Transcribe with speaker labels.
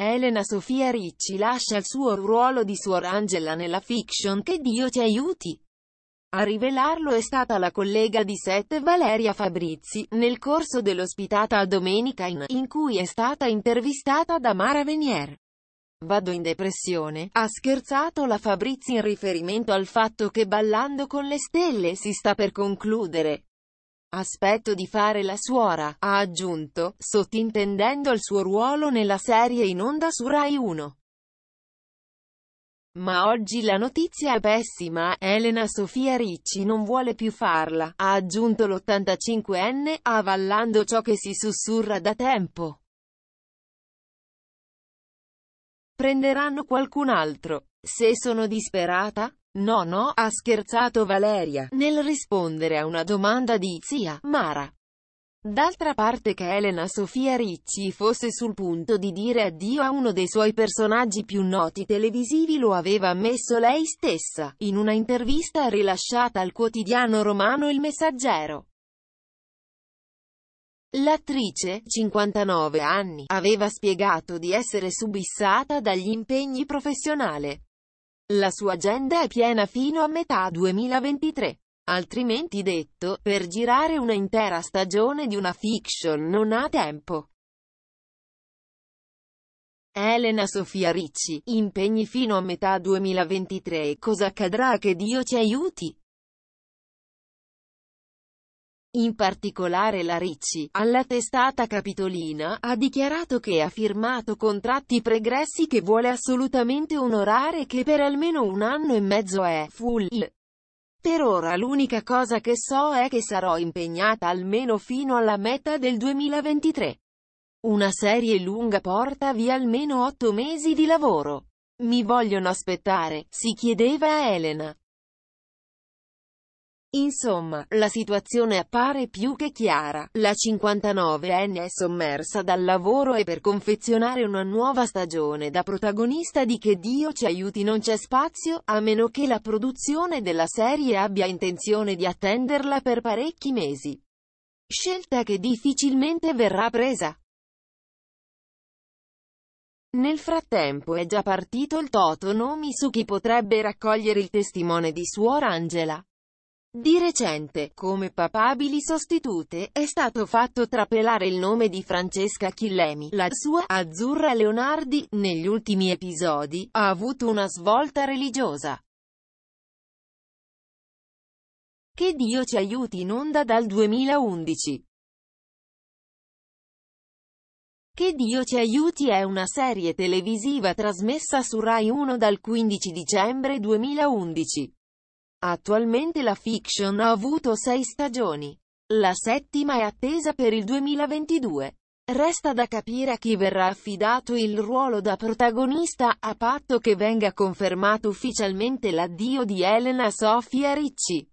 Speaker 1: Elena Sofia Ricci lascia il suo ruolo di Suor Angela nella fiction Che Dio ci aiuti! A rivelarlo è stata la collega di set Valeria Fabrizi, nel corso dell'ospitata a Domenica in, in cui è stata intervistata da Mara Venier. Vado in depressione, ha scherzato la Fabrizi in riferimento al fatto che Ballando con le stelle si sta per concludere. Aspetto di fare la suora, ha aggiunto, sottintendendo il suo ruolo nella serie in onda su Rai 1. Ma oggi la notizia è pessima, Elena Sofia Ricci non vuole più farla, ha aggiunto l'85enne, avallando ciò che si sussurra da tempo. Prenderanno qualcun altro. Se sono disperata, No no, ha scherzato Valeria, nel rispondere a una domanda di zia, Mara. D'altra parte che Elena Sofia Ricci fosse sul punto di dire addio a uno dei suoi personaggi più noti televisivi lo aveva ammesso lei stessa, in una intervista rilasciata al quotidiano romano Il Messaggero. L'attrice, 59 anni, aveva spiegato di essere subissata dagli impegni professionali. La sua agenda è piena fino a metà 2023. Altrimenti detto, per girare una intera stagione di una fiction non ha tempo. Elena Sofia Ricci, impegni fino a metà 2023 e cosa accadrà che Dio ci aiuti? in particolare la Ricci, alla testata capitolina, ha dichiarato che ha firmato contratti pregressi che vuole assolutamente onorare e che per almeno un anno e mezzo è full. Per ora l'unica cosa che so è che sarò impegnata almeno fino alla metà del 2023. Una serie lunga porta via almeno otto mesi di lavoro. Mi vogliono aspettare, si chiedeva a Elena. Insomma, la situazione appare più che chiara. La 59enne è sommersa dal lavoro e per confezionare una nuova stagione da protagonista di Che Dio ci aiuti non c'è spazio, a meno che la produzione della serie abbia intenzione di attenderla per parecchi mesi. Scelta che difficilmente verrà presa. Nel frattempo è già partito il Toto Nomi su chi potrebbe raccogliere il testimone di Suor Angela. Di recente, come papabili sostitute, è stato fatto trapelare il nome di Francesca Chillemi. La sua Azzurra Leonardi, negli ultimi episodi, ha avuto una svolta religiosa. Che Dio ci aiuti in onda dal 2011. Che Dio ci aiuti è una serie televisiva trasmessa su Rai 1 dal 15 dicembre 2011. Attualmente la fiction ha avuto sei stagioni. La settima è attesa per il 2022. Resta da capire a chi verrà affidato il ruolo da protagonista, a patto che venga confermato ufficialmente l'addio di Elena Sofia Ricci.